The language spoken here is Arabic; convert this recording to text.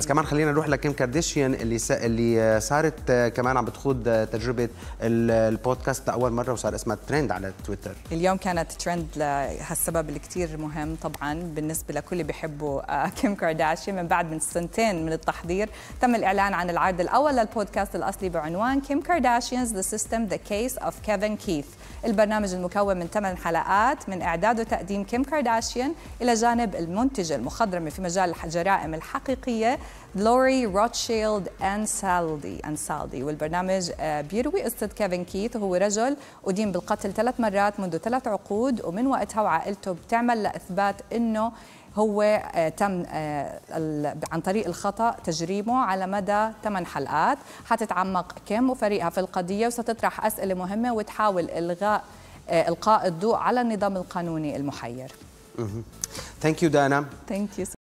بس كمان خلينا نروح لكيم كارديشيان اللي س... اللي صارت آه، كمان عم بتخوض آه، تجربه البودكاست لاول مره وصار اسمها ترند على تويتر اليوم كانت ترند لهالسبب اللي كثير مهم طبعا بالنسبه لكل اللي بيحبوا آه، كيم كارداشيان من بعد من سنتين من التحضير تم الاعلان عن العرض الاول للبودكاست الاصلي بعنوان كيم كارداشيانز ذا سيستم ذا كيس اوف كيفن كيث البرنامج المكون من ثمان حلقات من اعداد وتقديم كيم كارداشيان الى جانب المنتجه المخضرمه في مجال الجرائم الحقيقيه لوري روتشيلد أنسالدي أنسالدي والبرنامج آه، بيروي قصة كيفن كيث وهو رجل أدين بالقتل ثلاث مرات منذ ثلاث عقود ومن وقتها وعائلته بتعمل لإثبات أنه هو آه، تم آه، عن طريق الخطأ تجريمه على مدى ثمان حلقات حتتعمق كيم وفريقها في القضية وستطرح أسئلة مهمة وتحاول إلغاء إلقاء الضوء على النظام القانوني المحير Thank you, Dana. Thank you.